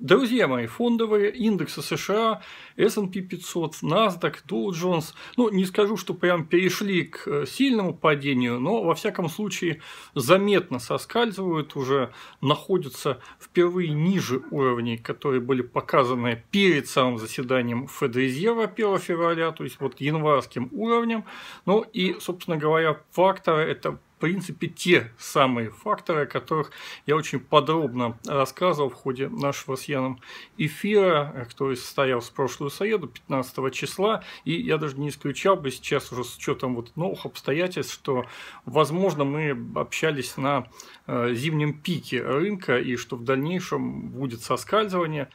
Друзья мои, фондовые индексы США, S&P 500, NASDAQ, Dow Jones, ну, не скажу, что прям перешли к э, сильному падению, но, во всяком случае, заметно соскальзывают, уже находятся впервые ниже уровней, которые были показаны перед самым заседанием Федрезерва 1 февраля, то есть вот январским уровнем. Ну и, собственно говоря, факторы – это принципе, те самые факторы, о которых я очень подробно рассказывал в ходе нашего с Яном эфира, который состоялся в прошлую среду, 15 числа, и я даже не исключал бы сейчас уже с учетом вот новых обстоятельств, что, возможно, мы общались на э, зимнем пике рынка, и что в дальнейшем будет соскальзывание.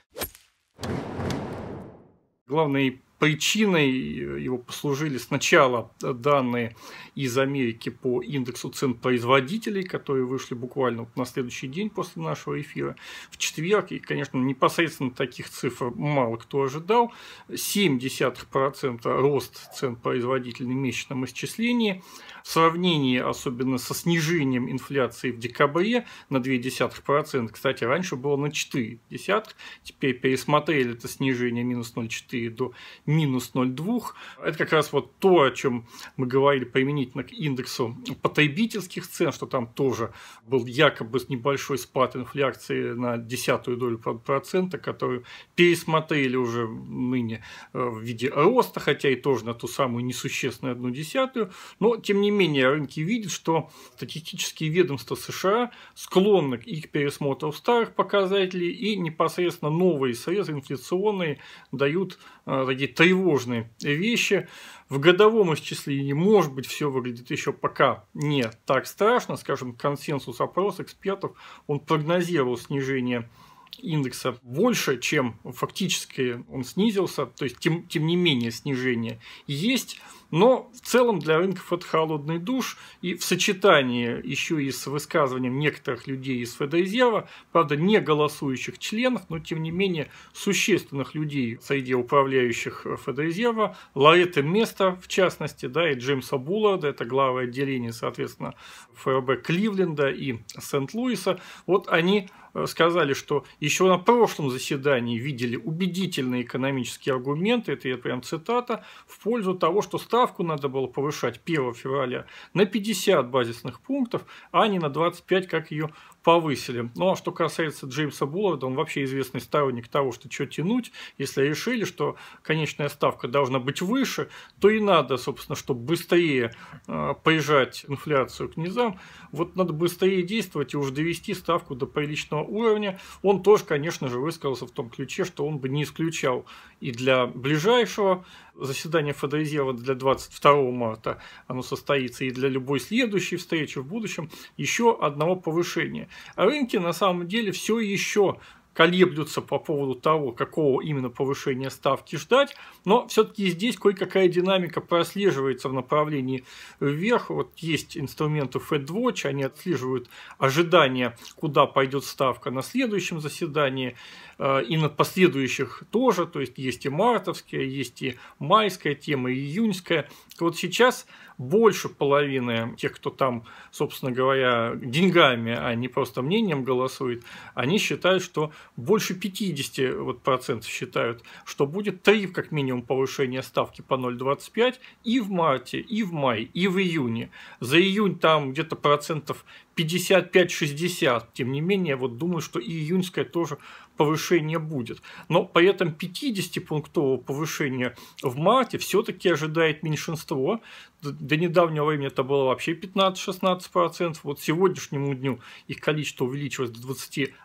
Главный Причиной э, его послужили сначала э, данные из Америки по индексу цен производителей, которые вышли буквально на следующий день после нашего эфира, в четверг. И, конечно, непосредственно таких цифр мало кто ожидал. 0,7% рост цен производителей в месячном исчислении. В сравнении особенно со снижением инфляции в декабре на 0,2%, кстати, раньше было на 0,4%, теперь пересмотрели это снижение минус 0,4 до минус 0,2. Это как раз вот то, о чем мы говорили применительно к индексу потребительских цен, что там тоже был якобы небольшой спад инфляции на десятую долю процента, которую пересмотрели уже ныне э, в виде роста, хотя и тоже на ту самую несущественную одну десятую. Но, тем не менее, рынки видят, что статистические ведомства США склонны к их пересмотру старых показателей и непосредственно новые срезы инфляционные дают Э, такие тревожные вещи. В годовом исчислении, может быть, все выглядит еще пока не так страшно. Скажем, консенсус опрос экспертов, он прогнозировал снижение индекса больше, чем фактически он снизился, то есть тем, тем не менее снижение есть. Но в целом для рынков это холодный душ. И в сочетании еще и с высказыванием некоторых людей из Федрезерва, правда не голосующих членов, но тем не менее существенных людей среди управляющих Федрезерва, Лареты Места в частности, да, и Джеймса Булларда, это главы отделения, соответственно, ФРБ Кливленда и Сент-Луиса, вот они э, сказали, что еще на прошлом заседании видели убедительные экономические аргументы, это я прям цитата, в пользу того, что стало ставку надо было повышать 1 февраля на 50 базисных пунктов, а не на 25, как ее повысили. Ну а что касается Джеймса Булларда, он вообще известный сторонник того, что что тянуть. Если решили, что конечная ставка должна быть выше, то и надо, собственно, чтобы быстрее э, а, поезжать инфляцию к низам. Вот надо быстрее действовать и уже довести ставку до приличного уровня. Он тоже, конечно же, высказался в том ключе, что он бы не исключал и для ближайшего заседание ФДРезерва для 22 марта, оно состоится и для любой следующей встречи в будущем, еще одного повышения. А рынки на самом деле все еще колеблются по поводу того, какого именно повышения ставки ждать, но все-таки здесь кое-какая динамика прослеживается в направлении вверх. Вот есть инструменты Fed Watch, они отслеживают ожидания, куда пойдет ставка на следующем заседании э, и на последующих тоже, то есть есть и мартовская, есть и майская тема, и июньская. Вот сейчас больше половины тех, кто там, собственно говоря, деньгами, а не просто мнением голосует, они считают, что больше 50 вот, процентов считают, что будет 3 как минимум повышения ставки по 0,25 и в марте, и в мае, и в июне. За июнь там где-то процентов 55-60, тем не менее, вот думаю, что и июньская тоже повышения будет. Но при этом 50-пунктового повышения в марте все-таки ожидает меньшинство. До недавнего времени это было вообще 15-16%. Вот сегодняшнему дню их количество увеличилось до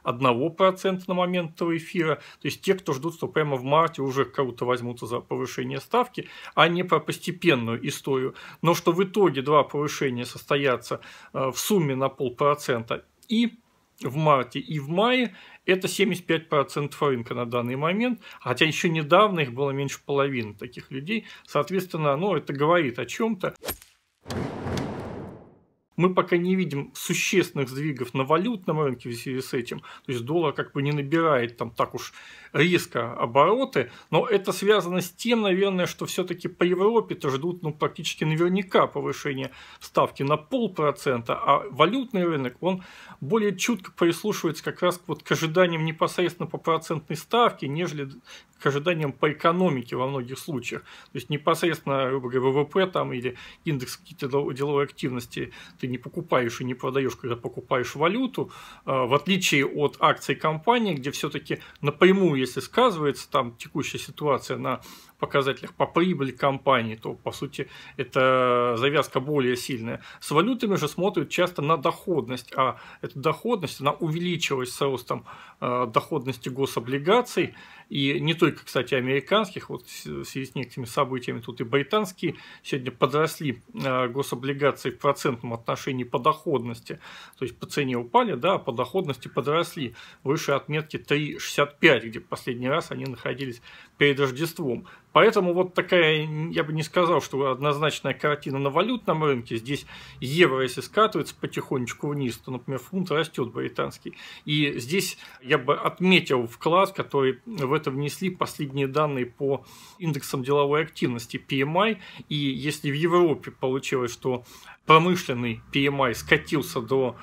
21% на момент этого эфира. То есть те, кто ждут, что прямо в марте уже кого-то возьмутся за повышение ставки, а не про постепенную историю. Но что в итоге два повышения состоятся э, в сумме на полпроцента и в марте и в мае, это 75% рынка на данный момент, хотя еще недавно их было меньше половины таких людей. Соответственно, ну, это говорит о чем-то мы пока не видим существенных сдвигов на валютном рынке в связи с этим. То есть доллар как бы не набирает там так уж резко обороты, но это связано с тем, наверное, что все-таки по Европе-то ждут ну, практически наверняка повышение ставки на полпроцента, а валютный рынок, он более чутко прислушивается как раз вот к ожиданиям непосредственно по процентной ставке, нежели к ожиданиям по экономике во многих случаях. То есть непосредственно, ВВП там или индекс какие-то деловой активности – ты не покупаешь и не продаешь, когда покупаешь валюту, э, в отличие от акций компании, где все-таки напрямую, если сказывается там текущая ситуация на показателях по прибыли компании, то по сути эта завязка более сильная. С валютами же смотрят часто на доходность, а эта доходность она увеличилась с ростом э, доходности гособлигаций, и не только, кстати, американских, вот в связи с некоторыми событиями тут и британские сегодня подросли э, гособлигации в процентном отношении по доходности, то есть по цене упали, да, а по доходности подросли выше отметки 3,65, где последний раз они находились перед Рождеством. Поэтому вот такая, я бы не сказал, что однозначная картина на валютном рынке. Здесь евро, если скатывается потихонечку вниз, то, например, фунт растет британский. И здесь я бы отметил вклад, который в это внесли последние данные по индексам деловой активности PMI. И если в Европе получилось, что промышленный PMI скатился до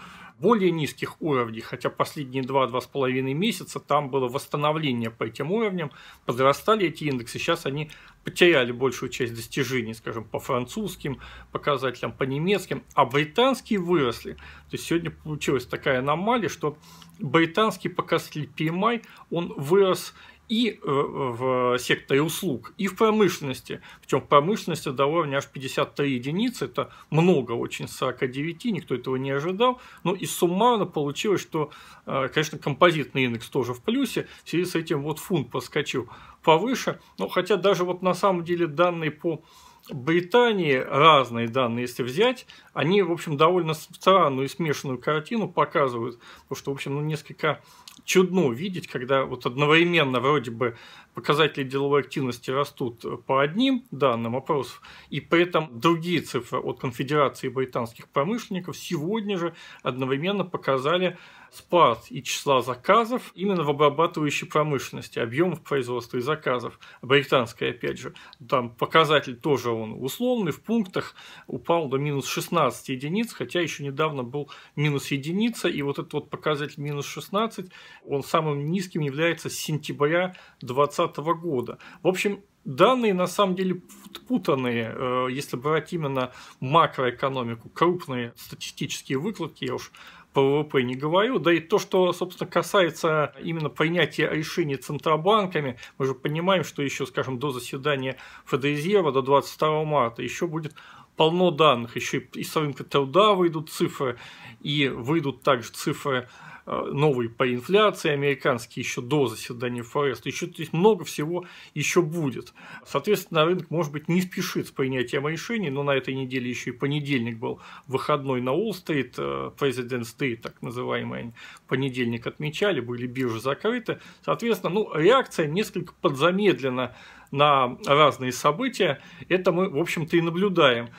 более низких уровней, хотя последние 2-2,5 месяца там было восстановление по этим уровням, подрастали эти индексы, сейчас они потеряли большую часть достижений, скажем, по французским показателям, по немецким, а британские выросли. То есть сегодня получилась такая аномалия, что британский показатель PMI, он вырос и э, в э, секторе услуг, и в промышленности. Причем в промышленности до уровня аж 53 единицы, это много очень 49, никто этого не ожидал. Ну и суммарно получилось, что, э, конечно, композитный индекс тоже в плюсе, в связи с этим вот фунт подскочил повыше. Но хотя даже вот на самом деле данные по Британии разные данные, если взять, они, в общем, довольно странную и смешанную картину показывают, потому что, в общем, ну, несколько чудно видеть, когда вот одновременно вроде бы показатели деловой активности растут по одним данным опросов, и при этом другие цифры от Конфедерации британских промышленников сегодня же одновременно показали спад и числа заказов именно в обрабатывающей промышленности, объемов производства и заказов. А Британской, опять же, там показатель тоже он условный, в пунктах упал до минус 16 16 единиц, хотя еще недавно был минус единица, и вот этот вот показатель минус 16, он самым низким является с сентября 2020 года. В общем, Данные на самом деле путанные, э, если брать именно макроэкономику, крупные статистические выкладки, я уж ПВП не говорю, да и то, что, собственно, касается именно принятия решений Центробанками, мы же понимаем, что еще, скажем, до заседания Федрезерва, до 22 марта, еще будет полно данных, еще и с рынка труда выйдут цифры, и выйдут также цифры э, новые по инфляции, американские еще до заседания ФРС, еще то есть много всего еще будет. Соответственно, рынок, может быть, не спешит с принятием решений, но на этой неделе еще и понедельник был выходной на Уолл-стрит, э, President's так называемый, понедельник отмечали, были биржи закрыты. Соответственно, ну, реакция несколько подзамедлена на разные события. Это мы, в общем-то, и наблюдаем.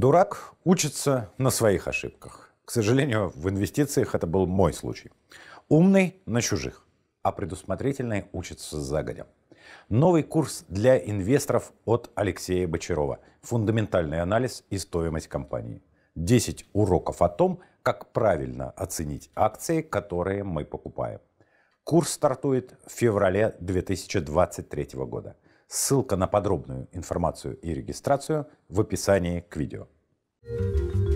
Дурак учится на своих ошибках. К сожалению, в инвестициях это был мой случай. Умный на чужих, а предусмотрительный учится загодя. Новый курс для инвесторов от Алексея Бочарова. Фундаментальный анализ и стоимость компании. 10 уроков о том, как правильно оценить акции, которые мы покупаем. Курс стартует в феврале 2023 года. Ссылка на подробную информацию и регистрацию в описании к видео. thank you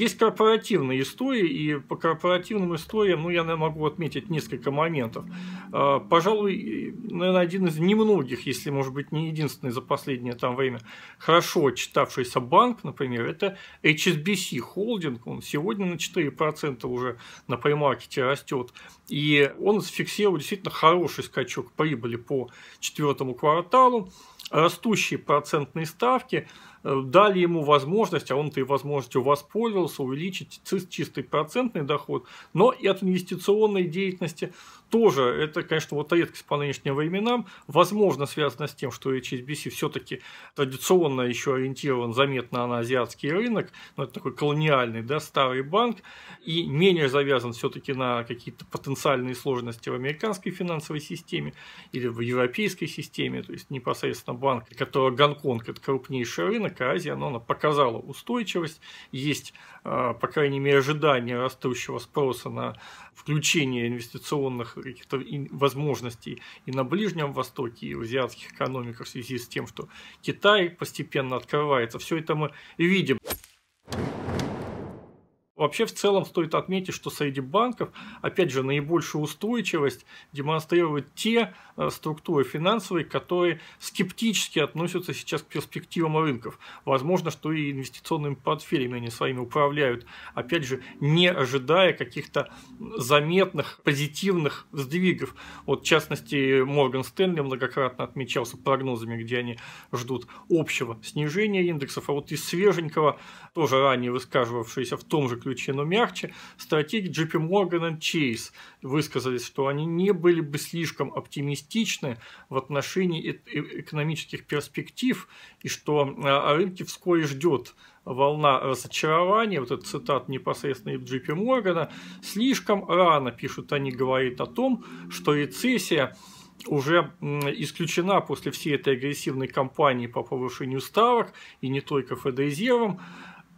есть корпоративные истории, и по корпоративным историям, ну, я наверное, могу отметить несколько моментов. А, пожалуй, наверное, один из немногих, если, может быть, не единственный за последнее там время, хорошо читавшийся банк, например, это HSBC Holding. он сегодня на 4% уже на премаркете растет, и он зафиксировал действительно хороший скачок прибыли по четвертому кварталу, растущие процентные ставки, Э, дали ему возможность, а он этой возможностью воспользовался, увеличить чистый процентный доход, но и от инвестиционной деятельности тоже, это, конечно, вот редкость по нынешним временам, возможно, связано с тем, что HSBC все-таки традиционно еще ориентирован заметно на азиатский рынок, но это такой колониальный, да, старый банк, и менее завязан все-таки на какие-то потенциальные сложности в американской финансовой системе или в европейской системе, то есть непосредственно банк, который Гонконг – это крупнейший рынок, а Азия, но ну, она показала устойчивость, есть, а, по крайней мере, ожидание растущего спроса на включение инвестиционных каких-то возможностей и на Ближнем Востоке, и в азиатских экономиках в связи с тем, что Китай постепенно открывается. Все это мы видим. Вообще, в целом, стоит отметить, что среди банков, опять же, наибольшую устойчивость демонстрируют те э, структуры финансовые, которые скептически относятся сейчас к перспективам рынков. Возможно, что и инвестиционными портфелями они своими управляют, опять же, не ожидая каких-то заметных позитивных сдвигов. Вот, в частности, Морган Стэнли многократно отмечался прогнозами, где они ждут общего снижения индексов, а вот из свеженького, тоже ранее высказывавшегося в том же ключе, ключе, но мягче, стратеги JP Morgan и Chase высказались, что они не были бы слишком оптимистичны в отношении э, экономических перспектив и что а, рынки вскоре ждет волна разочарования, вот этот цитат непосредственно из Джипи Моргана, слишком рано, пишут они, говорит о том, что рецессия уже исключена после всей этой агрессивной кампании по повышению ставок, и не только фд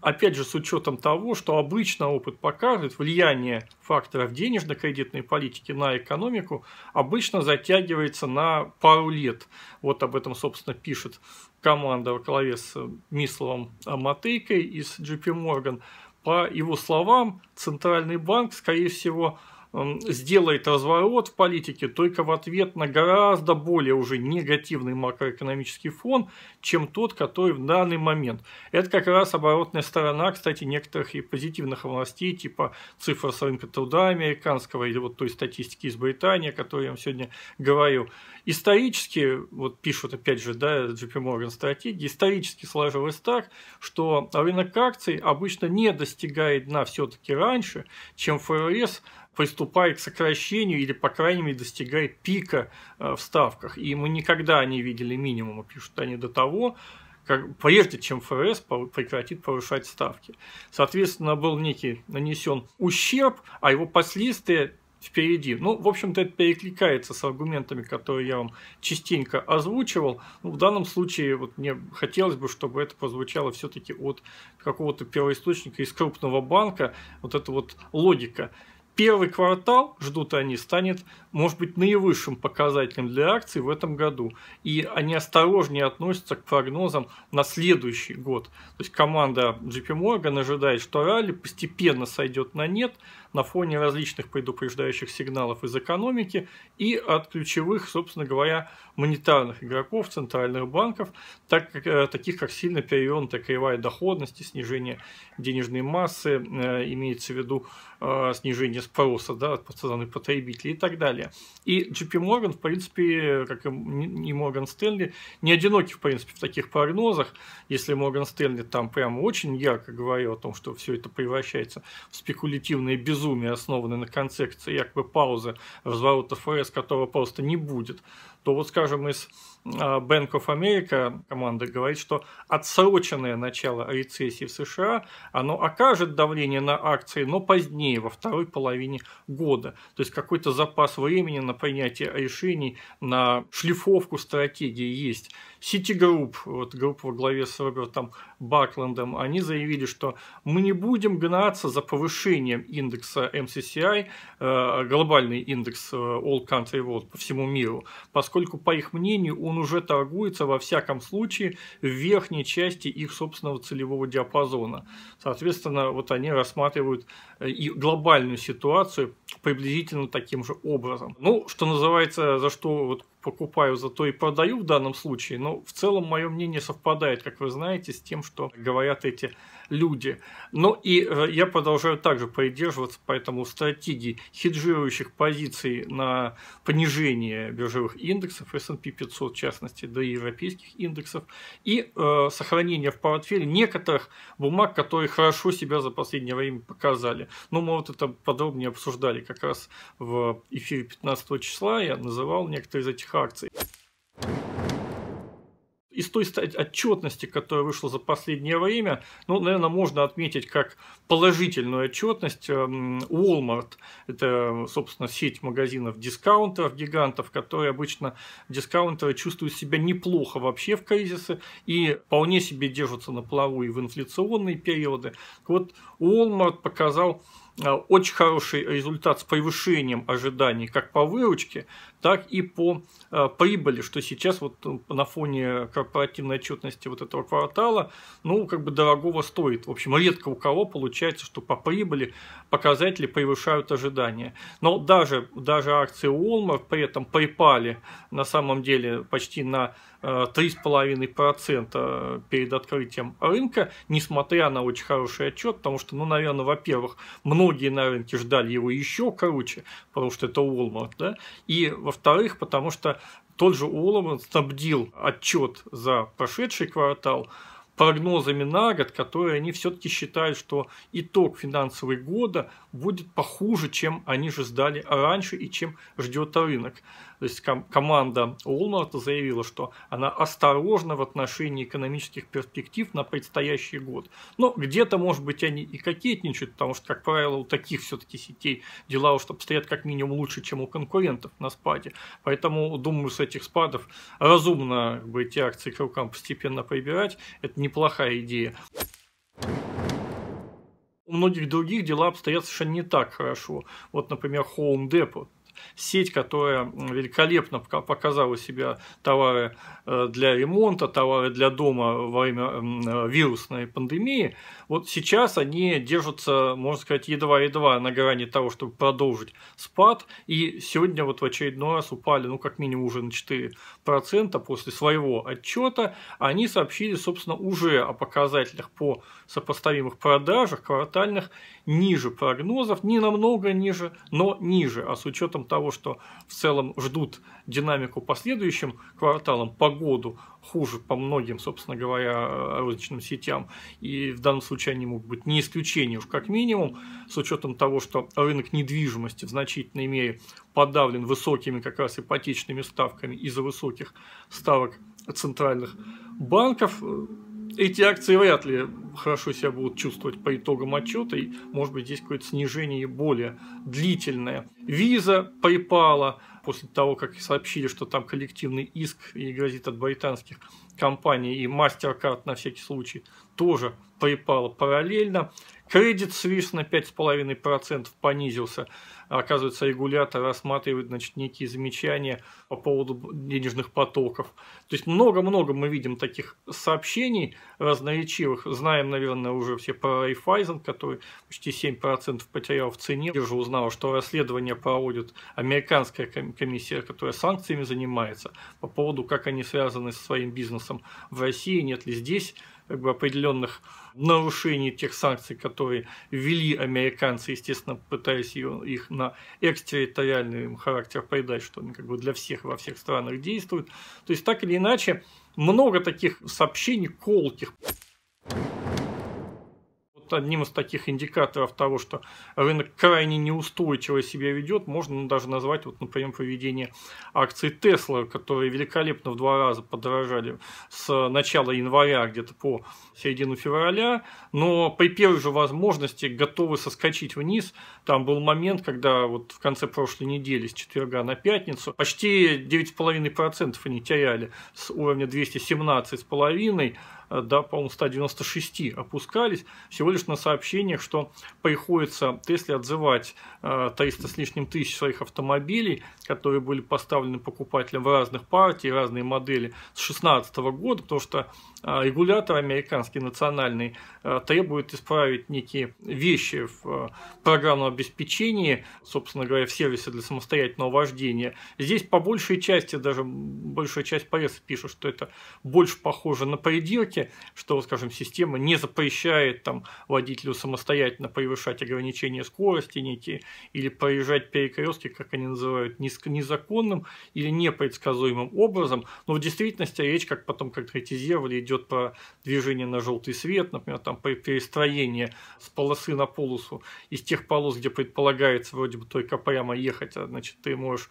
Опять же, с учетом того, что обычно опыт показывает влияние факторов денежно-кредитной политики на экономику, обычно затягивается на пару лет. Вот об этом, собственно, пишет команда во главе с э, Мисловым э, Матейкой из JP Morgan. По его словам, Центральный банк, скорее всего, сделает разворот в политике только в ответ на гораздо более уже негативный макроэкономический фон, чем тот, который в данный момент. Это как раз оборотная сторона, кстати, некоторых и позитивных новостей, типа цифр с рынка труда американского или вот той статистики из Британии, о которой я вам сегодня говорил. Исторически, вот пишут опять же, да, JP Morgan стратегии, исторически сложилось так, что рынок акций обычно не достигает дна все-таки раньше, чем ФРС приступает к сокращению или, по крайней мере, достигает пика э, в ставках. И мы никогда не видели минимума, пишут они до того, как, прежде чем ФРС прекратит повышать ставки. Соответственно, был некий нанесен ущерб, а его последствия впереди. Ну, в общем-то, это перекликается с аргументами, которые я вам частенько озвучивал. Ну, в данном случае вот мне хотелось бы, чтобы это прозвучало все-таки от какого-то первоисточника из крупного банка, вот эта вот логика. Первый квартал, ждут они, станет, может быть, наивысшим показателем для акций в этом году. И они осторожнее относятся к прогнозам на следующий год. То есть команда JP Morgan ожидает, что ралли постепенно сойдет на нет, на фоне различных предупреждающих сигналов из экономики и от ключевых, собственно говоря, монетарных игроков, центральных банков, так, как, э, таких как сильно перевернутая кривая доходности, снижение денежной массы, э, имеется в виду э, снижение спроса да, от стороны потребителей и так далее. И JP Morgan, в принципе, как и Morgan Stanley, не одиноки, в принципе, в таких прогнозах. Если Morgan Stanley там прямо очень ярко говорил о том, что все это превращается в спекулятивное безумие, безумия, основанный на концепции як бы паузы разворота ФРС, которого просто не будет, то вот, скажем, из а, Bank of America команда говорит, что отсроченное начало рецессии в США, оно окажет давление на акции, но позднее, во второй половине года. То есть какой-то запас времени на принятие решений, на шлифовку стратегии есть. Citigroup, вот группа во главе с Робертом Бакландом, они заявили, что мы не будем гнаться за повышением индекса MCCI, э, глобальный индекс э, All Country World по всему миру, поскольку, по их мнению, он уже торгуется во всяком случае в верхней части их собственного целевого диапазона. Соответственно, вот они рассматривают э, и глобальную ситуацию приблизительно таким же образом. Ну, что называется, за что вот покупаю, зато и продаю в данном случае, но в целом мое мнение совпадает, как вы знаете, с тем, что говорят эти люди. Ну и э, я продолжаю также придерживаться поэтому стратегии хеджирующих позиций на понижение биржевых индексов, S&P 500 в частности, до европейских индексов, и э, сохранение в портфеле некоторых бумаг, которые хорошо себя за последнее время показали. Ну, мы вот это подробнее обсуждали как раз в эфире 15 числа, я называл некоторые из этих акций из той отчетности, которая вышла за последнее время, ну, наверное, можно отметить как положительную отчетность эм, Walmart. Это, собственно, сеть магазинов дискаунтеров, гигантов, которые обычно дискаунтеры чувствуют себя неплохо вообще в кризисы и вполне себе держатся на плаву и в инфляционные периоды. Вот Walmart показал э, очень хороший результат с превышением ожиданий как по выручке, так и по э, прибыли, что сейчас вот э, на фоне корпоративной отчетности вот этого квартала, ну, как бы дорогого стоит. В общем, редко у кого получается, что по прибыли показатели превышают ожидания. Но даже, даже акции Walmart при этом припали на самом деле почти на 3,5% э, перед открытием рынка, несмотря на очень хороший отчет, потому что, ну, наверное, во-первых, многие на рынке ждали его еще круче, потому что это Walmart, да, и, во-вторых, потому что тот же Олован снабдил отчет за прошедший квартал прогнозами на год, которые они все-таки считают, что итог финансового года будет похуже, чем они же сдали раньше и чем ждет рынок. То есть ком команда Уолмарта заявила, что она осторожна в отношении экономических перспектив на предстоящий год. Но где-то, может быть, они и кокетничают, потому что, как правило, у таких все-таки сетей дела уж обстоят как минимум лучше, чем у конкурентов на спаде. Поэтому, думаю, с этих спадов разумно как бы, эти акции к рукам постепенно прибирать. Это неплохая идея. У многих других дела обстоят совершенно не так хорошо. Вот, например, Home Depot сеть, которая великолепно показала себя товары э, для ремонта, товары для дома во время вирусной пандемии, вот сейчас они держатся, можно сказать, едва-едва на грани того, чтобы продолжить спад, и сегодня вот в очередной раз упали, ну, как минимум уже на 4% после своего отчета, они сообщили, собственно, уже о показателях по сопоставимых продажах квартальных ниже прогнозов, не намного ниже, но ниже, а с учетом того, что в целом ждут динамику по следующим кварталам, по году, хуже по многим, собственно говоря, розничным сетям, и в данном случае они могут быть не исключение уж как минимум, с учетом того, что рынок недвижимости в значительной мере подавлен высокими как раз ипотечными ставками из-за высоких ставок центральных банков, эти акции вряд ли хорошо себя будут чувствовать по итогам отчета, и, может быть, здесь какое-то снижение более длительное. Виза припала после того, как сообщили, что там коллективный иск и грозит от британских компаний, и MasterCard на всякий случай тоже припала параллельно. Кредит Свиш на 5,5% понизился. Оказывается, регулятор рассматривает значит, некие замечания по поводу денежных потоков. То есть много-много мы видим таких сообщений разноречивых. Знаем, наверное, уже все про Raiffeisen, который почти 7% потерял в цене. Я уже узнал, что расследование проводит американская комиссия, которая санкциями занимается по поводу, как они связаны со своим бизнесом в России, нет ли здесь как бы определенных нарушении тех санкций, которые ввели американцы, естественно, пытаясь их на экстерриториальный характер придать, что они как бы для всех во всех странах действуют. То есть так или иначе, много таких сообщений колких одним из таких индикаторов того, что рынок крайне неустойчиво себя ведет, можно даже назвать, вот, например, поведение акций Tesla, которые великолепно в два раза подорожали с начала января где-то по середину февраля, но при первой же возможности готовы соскочить вниз. Там был момент, когда вот в конце прошлой недели с четверга на пятницу почти 9,5% они теряли с уровня 217,5%, до, по-моему, 196 опускались, всего лишь на сообщениях, что приходится Тесле отзывать 300 э, с лишним тысяч своих автомобилей, которые были поставлены покупателям в разных партий, разные модели с 2016 года, потому что э, регулятор американский национальный э, требует исправить некие вещи в программном обеспечении, собственно говоря, в сервисе для самостоятельного вождения. Здесь по большей части, даже большая часть прессы пишет, что это больше похоже на придирки, формате, что, скажем, система не запрещает там водителю самостоятельно превышать ограничения скорости некие или проезжать перекрестки, как они называют, незаконным или непредсказуемым образом. Но в действительности речь, как потом конкретизировали, идет про движение на желтый свет, например, там перестроение с полосы на полосу из тех полос, где предполагается вроде бы только прямо ехать, а значит ты можешь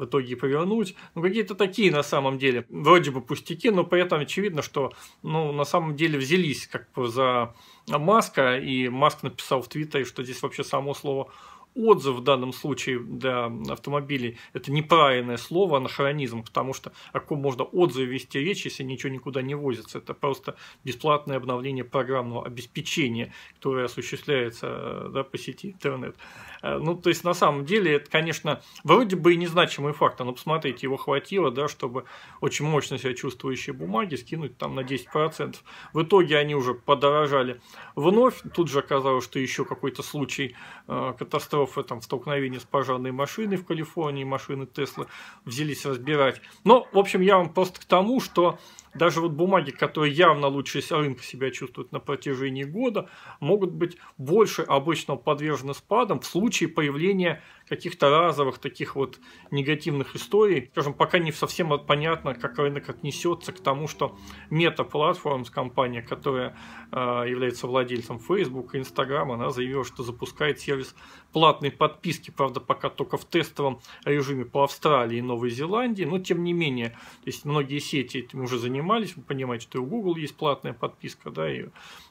в итоге повернуть. Ну, какие-то такие на самом деле, вроде бы пустяки, но при этом очевидно, что, ну, на самом деле взялись как бы за Маска, и Маск написал в Твиттере, что здесь вообще само слово отзыв в данном случае для автомобилей – это неправильное слово, анахронизм, потому что о каком можно отзыве вести речь, если ничего никуда не возится. Это просто бесплатное обновление программного обеспечения, которое осуществляется э, да, по сети интернет. Э, ну, то есть, на самом деле, это, конечно, вроде бы и незначимый факт, но посмотрите, его хватило, да, чтобы очень мощно себя чувствующие бумаги скинуть там на 10%. В итоге они уже подорожали вновь. Тут же оказалось, что еще какой-то случай э, катастрофы километров там, в столкновении с пожарной машиной в Калифорнии, машины Теслы взялись разбирать. Но, в общем, я вам просто к тому, что даже вот бумаги, которые явно лучше рынка себя чувствуют на протяжении года, могут быть больше обычного подвержены спадам в случае появления каких-то разовых таких вот негативных историй. Скажем, пока не совсем понятно, как рынок отнесется к тому, что Meta Platforms, компания, которая э, является владельцем Facebook и Instagram, она заявила, что запускает сервис платной подписки, правда, пока только в тестовом режиме по Австралии и Новой Зеландии, но тем не менее, то есть многие сети этим уже занимаются занимались, вы понимаете, что и у Google есть платная подписка, да, и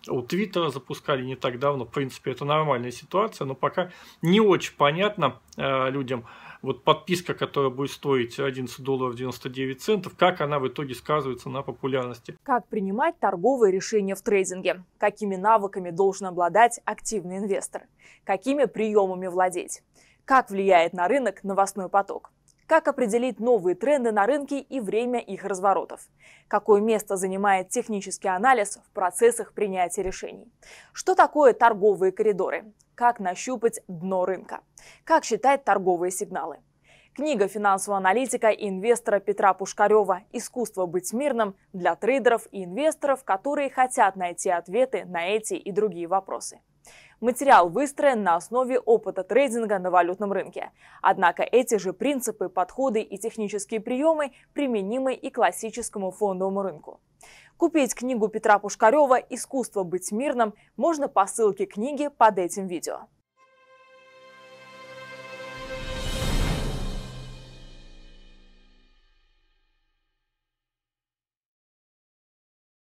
у Twitter запускали не так давно, в принципе, это нормальная ситуация, но пока не очень понятно э, людям, вот подписка, которая будет стоить 11 долларов 99 центов, как она в итоге сказывается на популярности. Как принимать торговые решения в трейдинге? Какими навыками должен обладать активный инвестор? Какими приемами владеть? Как влияет на рынок новостной поток? как определить новые тренды на рынке и время их разворотов, какое место занимает технический анализ в процессах принятия решений, что такое торговые коридоры, как нащупать дно рынка, как считать торговые сигналы. Книга финансового аналитика и инвестора Петра Пушкарева «Искусство быть мирным» для трейдеров и инвесторов, которые хотят найти ответы на эти и другие вопросы. Материал выстроен на основе опыта трейдинга на валютном рынке. Однако эти же принципы, подходы и технические приемы применимы и классическому фондовому рынку. Купить книгу Петра Пушкарева «Искусство быть мирным» можно по ссылке книги под этим видео.